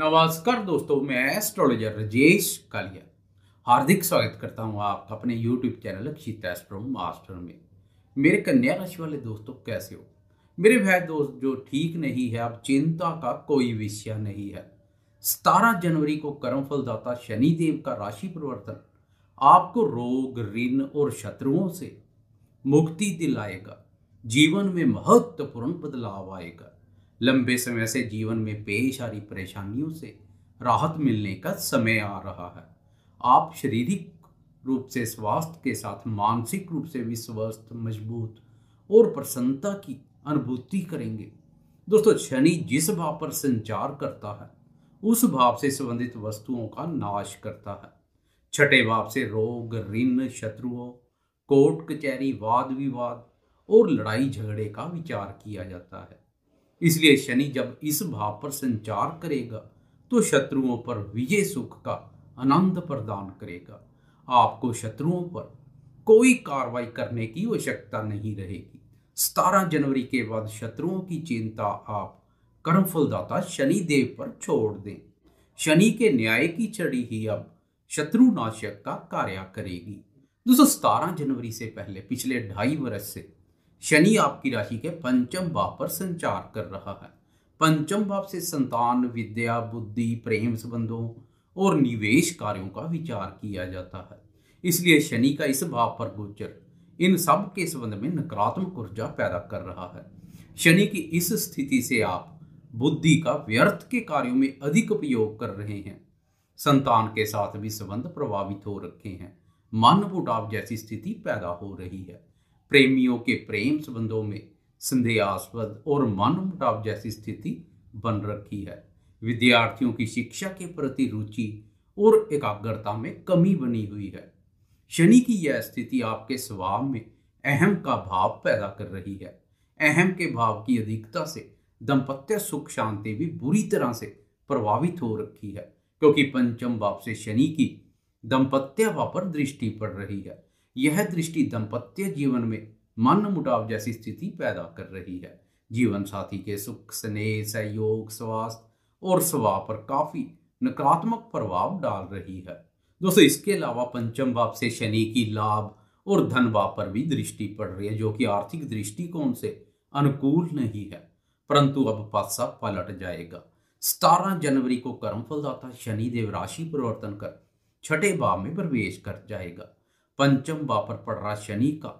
नमस्कार दोस्तों मैं एस्ट्रोलॉजर राजेश कालिया हार्दिक स्वागत करता हूं आपका अपने YouTube channel Akshit astro master में मेरे कन्या राशि वाले दोस्तों कैसे हो मेरे भाई दोस्त जो ठीक नहीं है अब चिंता का कोई विषय नहीं है सतारह जनवरी को कर्म फलदाता शनिदेव का राशि परिवर्तन आपको रोग ऋण और शत्रुओं से मुक्ति दिलाएगा जीवन में महत्वपूर्ण बदलाव आएगा लंबे समय से जीवन में पेश आ रही परेशानियों से राहत मिलने का समय आ रहा है आप शारीरिक रूप से स्वास्थ्य के साथ मानसिक रूप से भी स्वस्थ मजबूत और प्रसन्नता की अनुभूति करेंगे दोस्तों शनि जिस भाव पर संचार करता है उस भाव से संबंधित वस्तुओं का नाश करता है छठे भाव से रोग ऋण शत्रुओं कोर्ट कचहरी वाद विवाद और लड़ाई झगड़े का विचार किया जाता है इसलिए शनि जब इस भाव पर संचार करेगा तो शत्रुओं पर विजय सुख का आनंद प्रदान करेगा आपको शत्रुओं पर कोई कार्रवाई करने की आवश्यकता नहीं रहेगी सतारह जनवरी के बाद शत्रुओं की चिंता आप कर्म फलदाता शनि देव पर छोड़ दें शनि के न्याय की छड़ी ही अब शत्रुनाशक का कार्य करेगी दोस्तों सतारह जनवरी से पहले पिछले ढाई वर्ष से शनि आपकी राशि के पंचम भाव पर संचार कर रहा है पंचम भाव से संतान विद्या बुद्धि प्रेम संबंधों और निवेश कार्यों का विचार किया जाता है इसलिए शनि का इस भाव पर गोचर इन सब के संबंध में नकारात्मक ऊर्जा पैदा कर रहा है शनि की इस स्थिति से आप बुद्धि का व्यर्थ के कार्यों में अधिक उपयोग कर रहे हैं संतान के साथ भी संबंध प्रभावित हो रखे हैं मन मुटाव जैसी स्थिति पैदा हो रही है प्रेमियों के प्रेम संबंधों में संदेहास्पद और मान मुटाव जैसी स्थिति बन रखी है विद्यार्थियों की शिक्षा के प्रति रुचि और एकाग्रता में कमी बनी हुई है शनि की यह स्थिति आपके स्वभाव में अहम का भाव पैदा कर रही है अहम के भाव की अधिकता से दंपत्य सुख शांति भी बुरी तरह से प्रभावित हो रखी है क्योंकि पंचम भाव से शनि की दंपत्य भाव पर दृष्टि पड़ रही है यह दृष्टि दंपत्य जीवन में मन मुटाव जैसी स्थिति पैदा कर रही है जीवन साथी के सुख स्नेह सहयोग स्वास्थ्य और स्वभाव पर काफी नकारात्मक प्रभाव डाल रही है दोस्तों इसके अलावा पंचम भाव से शनि की लाभ और धन भाव पर भी दृष्टि पड़ रही है जो कि आर्थिक दृष्टिकोण से अनुकूल नहीं है परंतु अब पासा पलट जाएगा सतारह जनवरी को कर्म फलदाता शनिदेव राशि परिवर्तन कर छठे भाव में प्रवेश कर जाएगा पंचम भाव पर पड़ रहा शनि का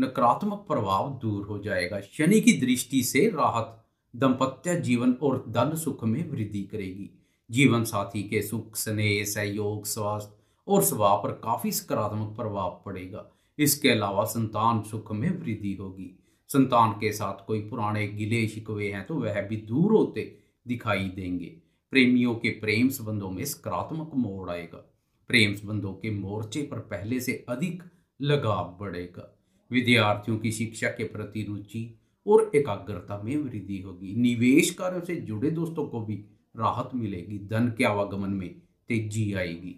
नकारात्मक प्रभाव दूर हो जाएगा शनि की दृष्टि से राहत दंपत्य जीवन और धन सुख में वृद्धि करेगी जीवन साथी के सुख स्नेह सहयोग स्वास्थ्य और स्वभाव पर काफी सकारात्मक प्रभाव पड़ेगा इसके अलावा संतान सुख में वृद्धि होगी संतान के साथ कोई पुराने गिले शिकवे हैं तो वह भी दूर होते दिखाई देंगे प्रेमियों के प्रेम संबंधों में सकारात्मक मोड़ आएगा प्रेम संबंधों के मोर्चे पर पहले से अधिक लगाव बढ़ेगा विद्यार्थियों की शिक्षा के प्रति रुचि और एकाग्रता में वृद्धि होगी निवेश कार्यों से जुड़े दोस्तों को भी राहत मिलेगी धन के आवागमन में तेजी आएगी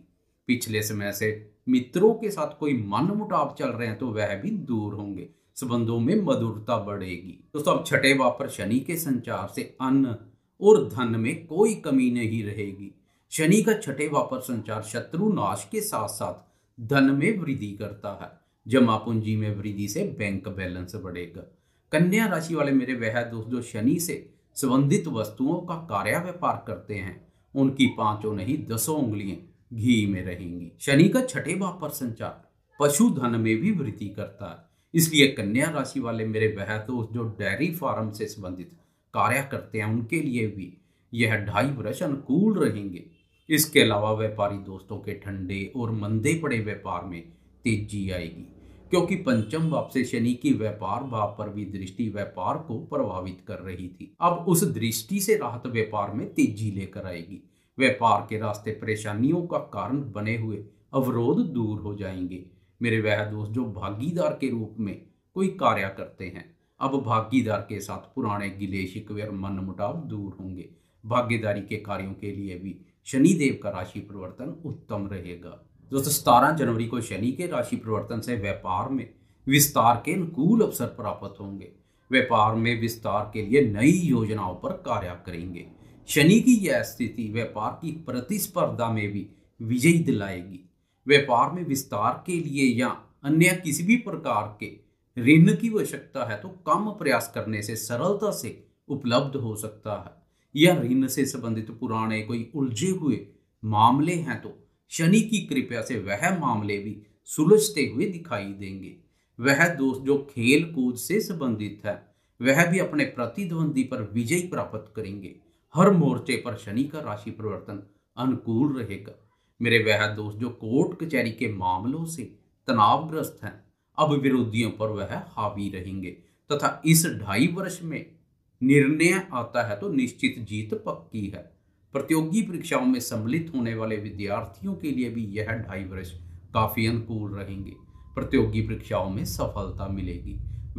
पिछले समय से मित्रों के साथ कोई मन मुटाव चल रहे हैं तो वह भी दूर होंगे संबंधों में मधुरता बढ़ेगी दोस्तों अब छठे वापर शनि के संचार से अन्न और धन में कोई कमी नहीं रहेगी शनि का छठे वापर संचार शत्रु नाश के साथ साथ धन में वृद्धि करता है जमा पूंजी में वृद्धि से बैंक बैलेंस बढ़ेगा कन्या राशि वाले मेरे वह दोस्त जो शनि से संबंधित वस्तुओं का कार्य व्यापार करते हैं उनकी पांचों नहीं दसों उंगलियां घी में रहेंगी शनि का छठे भाव संचार पशु धन में भी वृद्धि करता है इसलिए कन्या राशि वाले मेरे वह दोस्त जो डेयरी फार्म से संबंधित कार्य करते हैं उनके लिए भी यह ढाई वर्ष अनुकूल रहेंगे इसके अलावा व्यापारी दोस्तों के ठंडे और मंदे पड़े व्यापार में तेजी आएगी क्योंकि पंचम भाव से शनि की व्यापार भाव पर भी दृष्टि व्यापार को प्रभावित कर रही थी अब उस दृष्टि से राहत व्यापार में तेजी लेकर आएगी व्यापार के रास्ते परेशानियों का कारण बने हुए अवरोध दूर हो जाएंगे मेरे वह दोस्त जो भागीदार के रूप में कोई कार्य करते हैं अब भागीदार के साथ पुराने गिले शिकवे और मन मुटाव दूर होंगे भागीदारी के कार्यों के लिए भी शनि देव का राशि परिवर्तन उत्तम रहेगा दोस्तों सतारह जनवरी को शनि के राशि परिवर्तन से व्यापार में विस्तार के अनुकूल अवसर प्राप्त होंगे व्यापार में विस्तार के लिए नई योजनाओं पर कार्य करेंगे शनि की यह स्थिति व्यापार की प्रतिस्पर्धा में भी विजयी दिलाएगी व्यापार में विस्तार के लिए या अन्य किसी भी प्रकार के ऋण की आवश्यकता है तो कम प्रयास करने से सरलता से उपलब्ध हो सकता है या ऋण से संबंधित पुराने कोई उलझे हुए मामले हैं तो शनि की कृपया से वह मामले भी सुलझते हुए दिखाई देंगे वह दोस्त जो खेल कूद से संबंधित है वह भी अपने प्रतिद्वंदी पर विजय प्राप्त करेंगे हर मोर्चे पर शनि का राशि परिवर्तन अनुकूल रहेगा मेरे वह दोस्त जो कोर्ट कचहरी के मामलों से तनावग्रस्त हैं अब विरोधियों पर वह हावी रहेंगे तथा इस ढाई वर्ष में निर्णय आता है तो निश्चित जीत पक्की है प्रतियोगी परीक्षाओं में सम्मिलित होने वाले विद्यार्थियों के लिए भी यह ढाई वर्ष काफ़ी अनुकूल रहेंगे प्रतियोगी परीक्षाओं में सफलता मिलेगी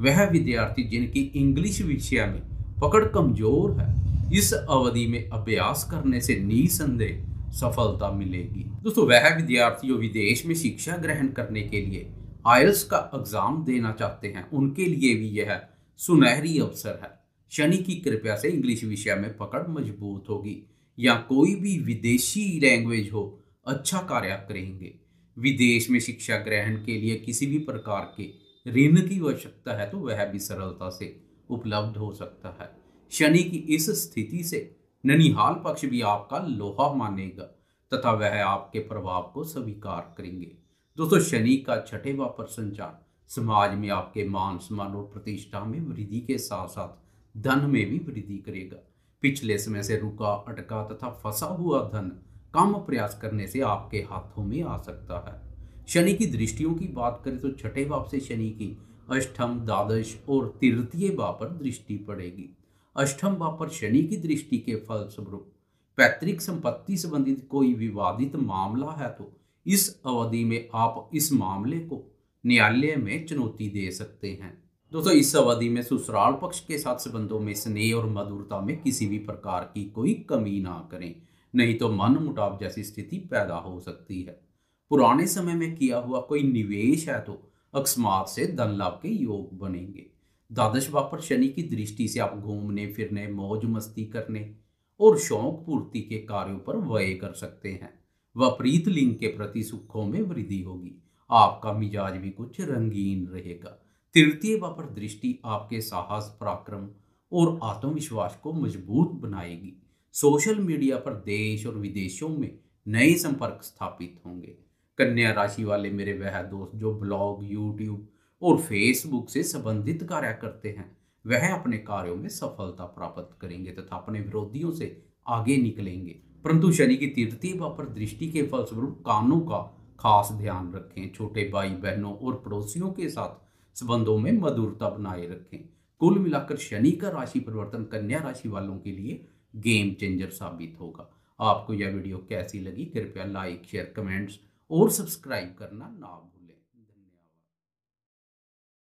वह विद्यार्थी जिनकी इंग्लिश विषय में पकड़ कमजोर है इस अवधि में अभ्यास करने से निसंदेह सफलता मिलेगी दोस्तों वह विद्यार्थी जो विदेश में शिक्षा ग्रहण करने के लिए आयल्स का एग्जाम देना चाहते हैं उनके लिए भी यह सुनहरी अवसर है शनि की कृपया से इंग्लिश विषय में पकड़ मजबूत होगी या कोई भी विदेशी लैंग्वेज हो अच्छा कार्य करेंगे विदेश में शिक्षा ग्रहण के लिए किसी भी प्रकार के ऋण की आवश्यकता है तो वह भी सरलता से उपलब्ध हो सकता है शनि की इस स्थिति से ननिहाल पक्ष भी आपका लोहा मानेगा तथा वह आपके प्रभाव को स्वीकार करेंगे दोस्तों शनि का छठे व संचार समाज में आपके मान सम्मान और प्रतिष्ठा में वृद्धि के साथ साथ धन में भी वृद्धि करेगा पिछले समय से रुका अटका तथा फंसा हुआ धन कम प्रयास करने से आपके हाथों में आ सकता है शनि की दृष्टियों की बात करें तो छठे भाव से शनि की अष्टम द्वादश और तृतीय भाव पर दृष्टि पड़ेगी अष्टम भाव पर शनि की दृष्टि के फलस्वरूप पैतृक संपत्ति संबंधित कोई विवादित मामला है तो इस अवधि में आप इस मामले को न्यायालय में चुनौती दे सकते हैं दोस्तों इस अवधि में ससुराल पक्ष के साथ संबंधों में स्नेह और मधुरता में किसी भी प्रकार की कोई कमी ना करें नहीं तो मन मुटाव जैसी स्थिति पैदा हो सकती है पुराने समय में किया हुआ कोई निवेश है तो अकस्मात से धन लाभ के योग बनेंगे द्वादश भाव पर शनि की दृष्टि से आप घूमने फिरने मौज मस्ती करने और शौक पूर्ति के कार्यों पर व्यय कर सकते हैं विपरीत लिंग के प्रति सुखों में वृद्धि होगी आपका मिजाज भी कुछ रंगीन रहेगा तृतीय पर दृष्टि आपके साहस पराक्रम और आत्मविश्वास को मजबूत बनाएगी सोशल मीडिया पर देश और विदेशों में नए संपर्क स्थापित होंगे कन्या राशि वाले मेरे वह दोस्त जो ब्लॉग यूट्यूब और फेसबुक से संबंधित कार्य करते हैं वह अपने कार्यों में सफलता प्राप्त करेंगे तथा अपने विरोधियों से आगे निकलेंगे परंतु शनि की तृतीय पर दृष्टि के फलस्वरूप कानों का खास ध्यान रखें छोटे भाई बहनों और पड़ोसियों के साथ संबंधों में मधुरता बनाए रखें कुल मिलाकर शनि का राशि परिवर्तन कन्या राशि वालों के लिए गेम चेंजर साबित होगा आपको यह वीडियो कैसी लगी कृपया लाइक शेयर कमेंट्स और सब्सक्राइब करना ना भूलें